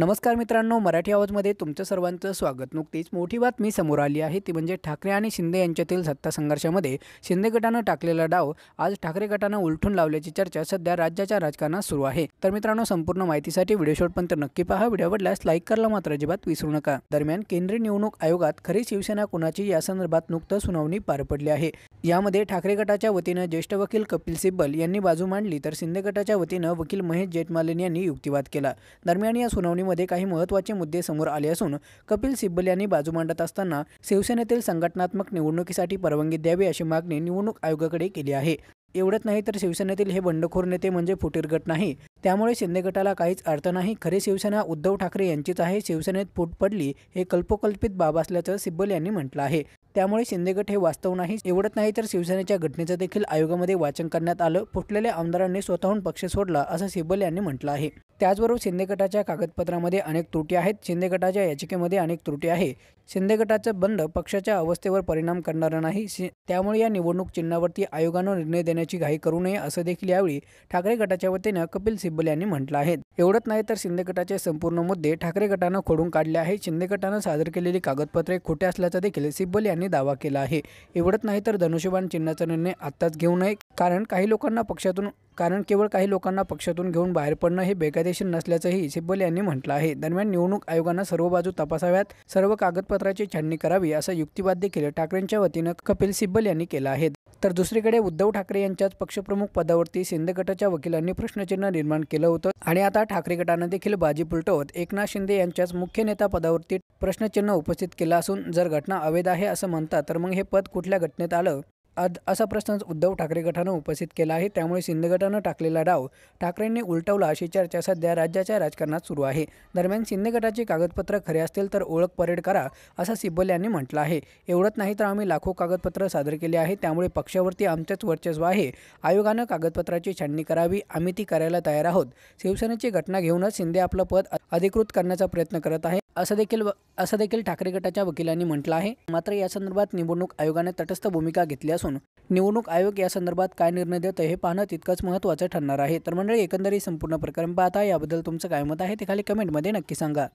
नमस्कार मित्रांनो मराठी आवाजमध्ये तुमचं सर्वांचं स्वागत नुकतीच मोठी बातमी समोर आली आहे ती म्हणजे ठाकरे आणि शिंदे यांच्यातील सत्ता संघर्षामध्ये शिंदे गटानं टाकलेला डाव आज ठाकरे गटानं उलटून लावल्याची चर्चा सध्या राज्याच्या राजकारणात सुरू आहे तर मित्रांनो संपूर्ण माहितीसाठी व्हिडिओ शॉटपर्यंत नक्की पहा व्हिडिओ आवडल्यास लाईक करायला मात्र अजिबात विसरू नका दरम्यान केंद्रीय निवडणूक आयोगात खरी शिवसेना कुणाची यासंदर्भात नुकतं सुनावणी पार पडली आहे यामध्ये ठाकरे गटाच्या वतीनं ज्येष्ठ वकील कपिल सिब्बल यांनी बाजू मांडली तर शिंदे गटाच्या वतीनं वकील महेश जेठमालन यांनी युक्तिवाद केला दरम्यान या सुनावणीमध्ये काही महत्त्वाचे मुद्दे समोर आले असून कपिल सिब्बल यांनी बाजू मांडत असताना शिवसेनेतील संघटनात्मक निवडणुकीसाठी परवानगी द्यावी अशी मागणी निवडणूक आयोगाकडे केली आहे एवढंच नाही तर शिवसेनेतील हे बंडखोर नेते म्हणजे फुटीर गट नाही त्यामुळे शिंदे गटाला काहीच अर्थ नाही खरे शिवसेना उद्धव ठाकरे यांचीच आहे शिवसेनेत फूट पडली हे कल्पकल्पित बाब असल्याचं सिब्बल यांनी म्हटलं आहे त्यामुळे शिंदे गट हे वास्तव नाही एवढंच नाही तर शिवसेनेच्या घटनेचं देखील आयोगामध्ये वाचन करण्यात आलं फुटलेल्या आमदारांनी स्वतःहून पक्ष सोडला असं सिब्बल यांनी म्हटलं आहे त्याचबरोबर शिंदे गटाच्या कागदपत्रामध्ये अनेक त्रुटी आहेत शिंदे गटाच्या याचिकेमध्ये अनेक त्रुटी आहे शिंदे गटाचं बंद पक्षाच्या अवस्थेवर परिणाम करणारं नाही त्यामुळे या निवडणूक चिन्हावरती आयोगानं निर्णय देण्याची घाई करू नये असं देखील यावेळी ठाकरे गटाच्या वतीनं कपिल सिब्बल यांनी म्हटलं आहे एवढंच नाही तर शिंदे गटाचे संपूर्ण मुद्दे ठाकरे गटानं खोडून काढले आहे शिंदे गटानं सादर केलेली कागदपत्रे खोटे असल्याचा देखील सिब्बल यांनी दावा केला आहे एवढंच नाही तर धनुष्यबाण चिन्हाचा निर्णय आत्ताच घेऊ नये कारण काही लोकांना पक्षातून कारण केवळ काही लोकांना पक्षातून घेऊन बाहेर पडणं हे बेकायदेशीर नसल्याचंही सिब्बल यांनी म्हटलं आहे दरम्यान निवडणूक आयोगानं सर्व बाजू तपासाव्यात सर्व कागदपत्राची छाननी करावी असा युक्तिवाद देखील ठाकरेंच्या वतीनं कपिल सिब्बल यांनी केला आहे तर दुसरीकडे उद्धव ठाकरे यांच्याच पक्षप्रमुख पदावरती शिंदे गटाच्या वकिलांनी प्रश्नचिन्ह निर्माण केलं होतं आणि आता ठाकरे गटानं देखील बाजी पुलटवत एकनाथ शिंदे यांच्याच मुख्य नेता पदावरती प्रश्नचिन्ह उपस्थित केलं असून जर घटना अवैध आहे असं म्हणतात तर मग हे पद कुठल्या घटनेत आलं अद असा प्रश्न उद्धव ठाकरे गटानं उपस्थित केला आहे त्यामुळे शिंदे गटानं टाकलेला डाव ठाकरेंनी उलटवला अशी चर्चा सध्या राज्याच्या राजकारणात सुरू आहे दरम्यान शिंदे गटाची कागदपत्र खरे असतील तर ओळख परेड करा असं सिब्बल यांनी म्हटलं आहे एवढंच नाही तर आम्ही लाखो कागदपत्र सादर केले आहे त्यामुळे पक्षावरती आमचंच वर्चस्व आहे आयोगानं कागदपत्राची छाननी करावी आम्ही ती करायला तयार आहोत शिवसेनेची घटना घेऊनच शिंदे आपलं पद अधिकृत करण्याचा प्रयत्न करत आहे असं देखील असं देखील ठाकरे गटाच्या वकिलांनी म्हटलं आहे मात्र यासंदर्भात निवडणूक आयोगाने तटस्थ भूमिका घेतली असून निवडणूक आयोग यासंदर्भात काय निर्णय देतं हे पाहणं तितकंच महत्त्वाचं ठरणार आहे तर मंडळी एकंदरीत संपूर्ण प्रकरण पाहता याबद्दल तुमचं काय मत आहे ते खाली कमेंटमध्ये नक्की सांगा